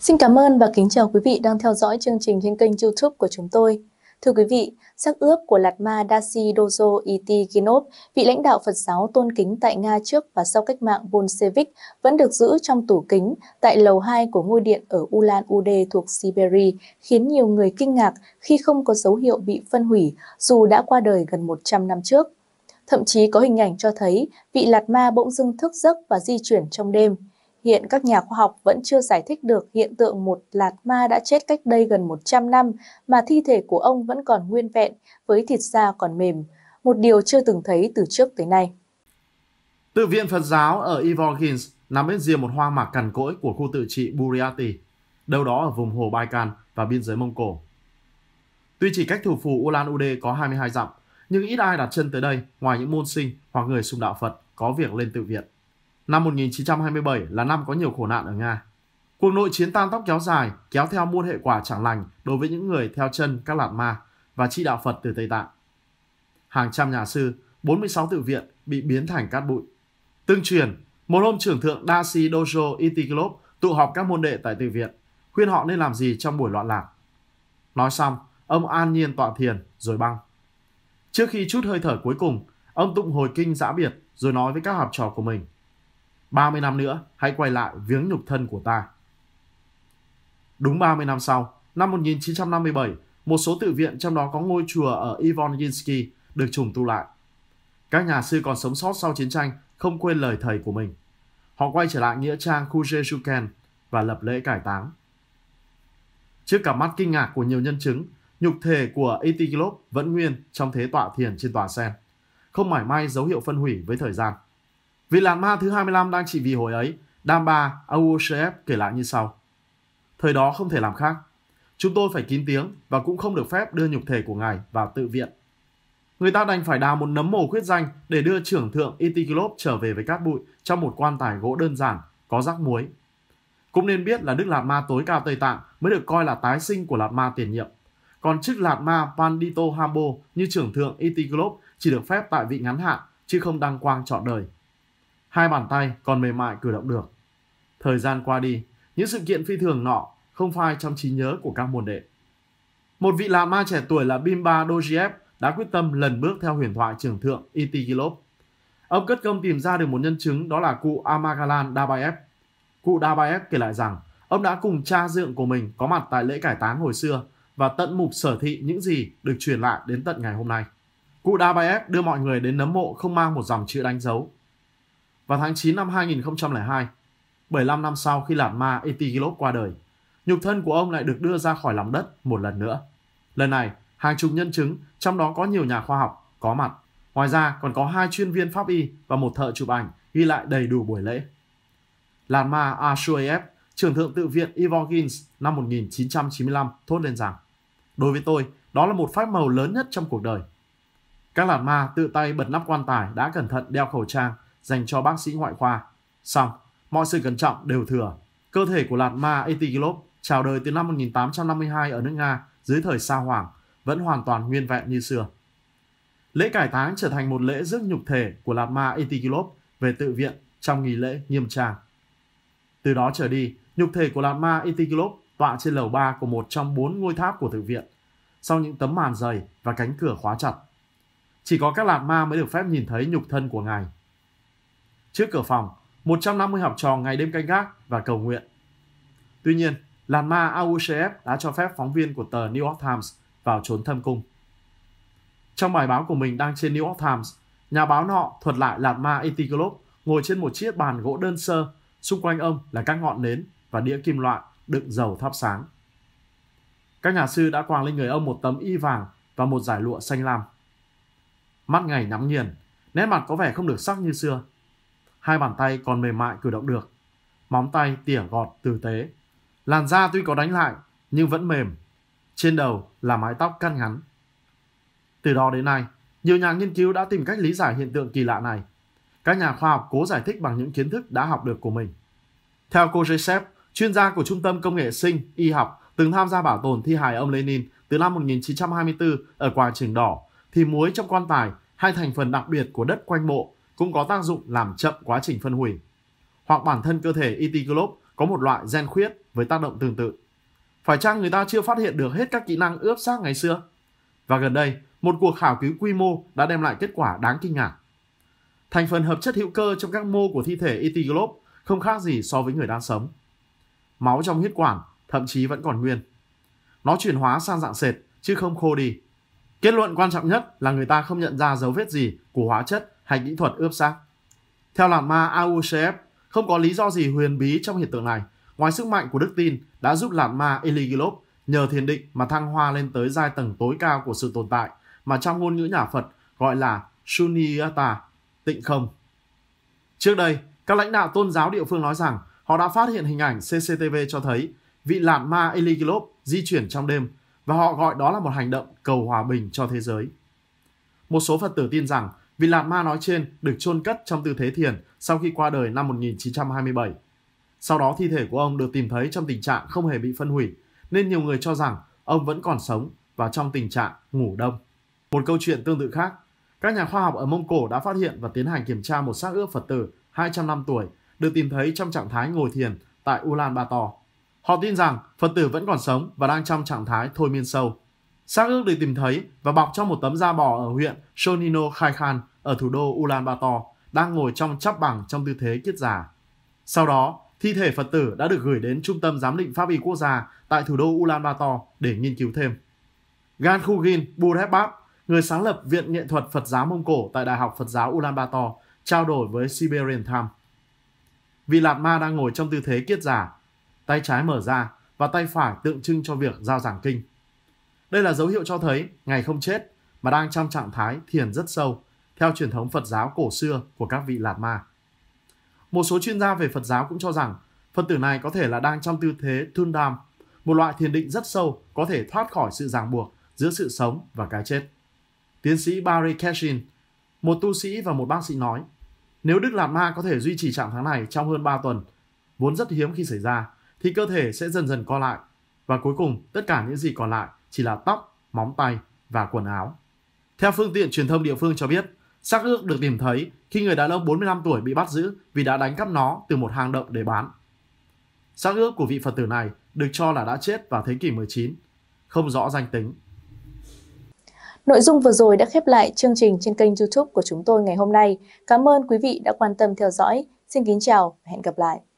Xin cảm ơn và kính chào quý vị đang theo dõi chương trình trên kênh YouTube của chúng tôi. Thưa quý vị, sắc ướp của Lạt Ma Dashi Dozo Iti e Ginov, vị lãnh đạo Phật giáo tôn kính tại Nga trước và sau cách mạng Bolshevik, vẫn được giữ trong tủ kính tại lầu 2 của ngôi điện ở Ulan Ude thuộc Siberia, khiến nhiều người kinh ngạc khi không có dấu hiệu bị phân hủy dù đã qua đời gần 100 năm trước. Thậm chí có hình ảnh cho thấy vị lạt ma bỗng dưng thức giấc và di chuyển trong đêm. Hiện các nhà khoa học vẫn chưa giải thích được hiện tượng một lạt ma đã chết cách đây gần 100 năm mà thi thể của ông vẫn còn nguyên vẹn với thịt da còn mềm, một điều chưa từng thấy từ trước tới nay. Tự viện Phật giáo ở Ivorgins nằm bên rìa một hoang mạc cằn cỗi của khu tự trị Buriati, đâu đó ở vùng hồ Baikan và biên giới Mông Cổ. Tuy chỉ cách thủ phủ Ulan Ude có 22 dặm, nhưng ít ai đặt chân tới đây ngoài những môn sinh hoặc người sùng đạo Phật có việc lên tự viện. Năm 1927 là năm có nhiều khổ nạn ở Nga. Cuộc nội chiến tan tóc kéo dài, kéo theo muôn hệ quả chẳng lành đối với những người theo chân các lạt ma và chi đạo Phật từ Tây Tạng. Hàng trăm nhà sư, 46 tự viện bị biến thành cát bụi. Tương truyền, một hôm trưởng thượng Dasi Dojo Itiklop tụ họp các môn đệ tại tự viện, khuyên họ nên làm gì trong buổi loạn lạc. Nói xong, ông an nhiên tọa thiền rồi băng. Trước khi chút hơi thở cuối cùng, ông Tụng hồi kinh giã biệt rồi nói với các học trò của mình. 30 năm nữa, hãy quay lại viếng nhục thân của ta. Đúng 30 năm sau, năm 1957, một số tự viện trong đó có ngôi chùa ở Ivon Yinsky được trùng tu lại. Các nhà sư còn sống sót sau chiến tranh không quên lời thầy của mình. Họ quay trở lại nghĩa trang Kujeshuken và lập lễ cải táng. Trước cả mắt kinh ngạc của nhiều nhân chứng, nhục thể của Itiglop e vẫn nguyên trong thế tọa thiền trên tòa sen, không mảy may dấu hiệu phân hủy với thời gian. Vị lạt ma thứ 25 đang trị vì hồi ấy, Damba Awoshev kể lại như sau. Thời đó không thể làm khác. Chúng tôi phải kín tiếng và cũng không được phép đưa nhục thể của ngài vào tự viện. Người ta đành phải đào một nấm mồ khuyết danh để đưa trưởng thượng Itiglop e trở về với cát bụi trong một quan tài gỗ đơn giản, có rắc muối. Cũng nên biết là Đức Lạt Ma tối cao Tây Tạng mới được coi là tái sinh của Lạt Ma tiền nhiệm. Còn chức lạt ma Pandito Hambo như trưởng thượng ET Globe chỉ được phép tại vị ngắn hạn, chứ không đăng quang trọn đời. Hai bàn tay còn mềm mại cử động được. Thời gian qua đi, những sự kiện phi thường nọ không phai trong trí nhớ của các môn đệ. Một vị lạt ma trẻ tuổi là Bimba Dojiev đã quyết tâm lần bước theo huyền thoại trưởng thượng ET Globe. Ông cất công tìm ra được một nhân chứng đó là cụ Amagalan Dabaev. Cụ Dabaev kể lại rằng ông đã cùng cha dượng của mình có mặt tại lễ cải táng hồi xưa và tận mục sở thị những gì được truyền lại đến tận ngày hôm nay. Cụ Dabayev đưa mọi người đến nấm mộ không mang một dòng chữ đánh dấu. Vào tháng 9 năm 2002, 75 năm sau khi lạt ma Etigilov qua đời, nhục thân của ông lại được đưa ra khỏi lòng đất một lần nữa. Lần này, hàng chục nhân chứng, trong đó có nhiều nhà khoa học, có mặt. Ngoài ra, còn có hai chuyên viên pháp y và một thợ chụp ảnh ghi lại đầy đủ buổi lễ. Lạt ma Ashuaev, trưởng thượng tự viện Ivogins năm 1995 thốt lên rằng Đối với tôi, đó là một phép màu lớn nhất trong cuộc đời. Các lạt ma tự tay bật nắp quan tài đã cẩn thận đeo khẩu trang dành cho bác sĩ ngoại khoa. Xong, mọi sự cẩn trọng đều thừa. Cơ thể của lạt ma Etigilov chào đời từ năm 1852 ở nước Nga dưới thời Sa Hoàng vẫn hoàn toàn nguyên vẹn như xưa. Lễ cải táng trở thành một lễ rước nhục thể của lạt ma Etigilov về tự viện trong nghi lễ nghiêm trang. Từ đó trở đi, nhục thể của lạt ma Etigilov tọa trên lầu 3 của một trong bốn ngôi tháp của tự viện sau những tấm màn dày và cánh cửa khóa chặt. Chỉ có các lạt ma mới được phép nhìn thấy nhục thân của ngài. Trước cửa phòng, 150 học trò ngày đêm canh gác và cầu nguyện. Tuy nhiên, lạt ma Awushef đã cho phép phóng viên của tờ New York Times vào trốn thâm cung. Trong bài báo của mình đang trên New York Times, nhà báo nọ thuật lại lạt ma Etiglop ngồi trên một chiếc bàn gỗ đơn sơ, xung quanh ông là các ngọn nến và đĩa kim loại đựng dầu thắp sáng. Các nhà sư đã quàng lên người ông một tấm y vàng và một giải lụa xanh lam. Mắt ngày nhắm nghiền, nét mặt có vẻ không được sắc như xưa. Hai bàn tay còn mềm mại cử động được, móng tay tỉa gọt tử tế. Làn da tuy có đánh lại nhưng vẫn mềm, trên đầu là mái tóc cắt ngắn. Từ đó đến nay, nhiều nhà nghiên cứu đã tìm cách lý giải hiện tượng kỳ lạ này. Các nhà khoa học cố giải thích bằng những kiến thức đã học được của mình. Theo cô Joseph, chuyên gia của Trung tâm Công nghệ Sinh, Y học từng tham gia bảo tồn thi hài ông Lenin từ năm 1924 ở quảng trường đỏ, thì muối trong quan tài hay thành phần đặc biệt của đất quanh mộ cũng có tác dụng làm chậm quá trình phân hủy. Hoặc bản thân cơ thể Itiglop có một loại gen khuyết với tác động tương tự. Phải chăng người ta chưa phát hiện được hết các kỹ năng ướp xác ngày xưa? Và gần đây, một cuộc khảo cứu quy mô đã đem lại kết quả đáng kinh ngạc. Thành phần hợp chất hữu cơ trong các mô của thi thể Itiglop không khác gì so với người đang sống. Máu trong huyết quản thậm chí vẫn còn nguyên. Nó chuyển hóa sang dạng sệt chứ không khô đi. Kết luận quan trọng nhất là người ta không nhận ra dấu vết gì của hóa chất hay kỹ thuật ướp xác. Theo làn ma AUCF, không có lý do gì huyền bí trong hiện tượng này, ngoài sức mạnh của đức tin đã giúp làn ma Eligilop nhờ thiền định mà thăng hoa lên tới giai tầng tối cao của sự tồn tại mà trong ngôn ngữ nhà Phật gọi là Sunyata, tịnh không. Trước đây, các lãnh đạo tôn giáo địa phương nói rằng họ đã phát hiện hình ảnh CCTV cho thấy vị lạt ma Eligilov di chuyển trong đêm và họ gọi đó là một hành động cầu hòa bình cho thế giới. Một số Phật tử tin rằng vị lạt ma nói trên được chôn cất trong tư thế thiền sau khi qua đời năm 1927. Sau đó thi thể của ông được tìm thấy trong tình trạng không hề bị phân hủy, nên nhiều người cho rằng ông vẫn còn sống và trong tình trạng ngủ đông. Một câu chuyện tương tự khác, các nhà khoa học ở Mông Cổ đã phát hiện và tiến hành kiểm tra một xác ướp Phật tử 200 năm tuổi được tìm thấy trong trạng thái ngồi thiền tại Ulan Ulaanbaatar. Họ tin rằng Phật tử vẫn còn sống và đang trong trạng thái thôi miên sâu. Xác ước được tìm thấy và bọc trong một tấm da bò ở huyện Shonino Khai Khan ở thủ đô Ulaanbaatar, đang ngồi trong chắp bằng trong tư thế kiết giả. Sau đó, thi thể Phật tử đã được gửi đến Trung tâm Giám định Pháp y Quốc gia tại thủ đô Ulaanbaatar để nghiên cứu thêm. Gan Khugin Burebab, người sáng lập Viện Nghệ thuật Phật giáo Mông Cổ tại Đại học Phật giáo Ulaanbaatar, trao đổi với Siberian Times. Vị Lạt Ma đang ngồi trong tư thế kiết giả tay trái mở ra và tay phải tượng trưng cho việc giao giảng kinh. Đây là dấu hiệu cho thấy Ngài không chết mà đang trong trạng thái thiền rất sâu, theo truyền thống Phật giáo cổ xưa của các vị Lạt Ma. Một số chuyên gia về Phật giáo cũng cho rằng Phật tử này có thể là đang trong tư thế Thundam, một loại thiền định rất sâu có thể thoát khỏi sự ràng buộc giữa sự sống và cái chết. Tiến sĩ Barry Cashin, một tu sĩ và một bác sĩ nói, nếu Đức Lạt Ma có thể duy trì trạng thái này trong hơn 3 tuần, vốn rất hiếm khi xảy ra, thì cơ thể sẽ dần dần co lại và cuối cùng tất cả những gì còn lại chỉ là tóc, móng tay và quần áo. Theo phương tiện truyền thông địa phương cho biết, xác ướp được tìm thấy khi người đàn ông 45 tuổi bị bắt giữ vì đã đánh cắp nó từ một hang động để bán. Xác ướp của vị Phật tử này được cho là đã chết vào thế kỷ 19, không rõ danh tính. Nội dung vừa rồi đã khép lại chương trình trên kênh YouTube của chúng tôi ngày hôm nay. Cảm ơn quý vị đã quan tâm theo dõi. Xin kính chào và hẹn gặp lại.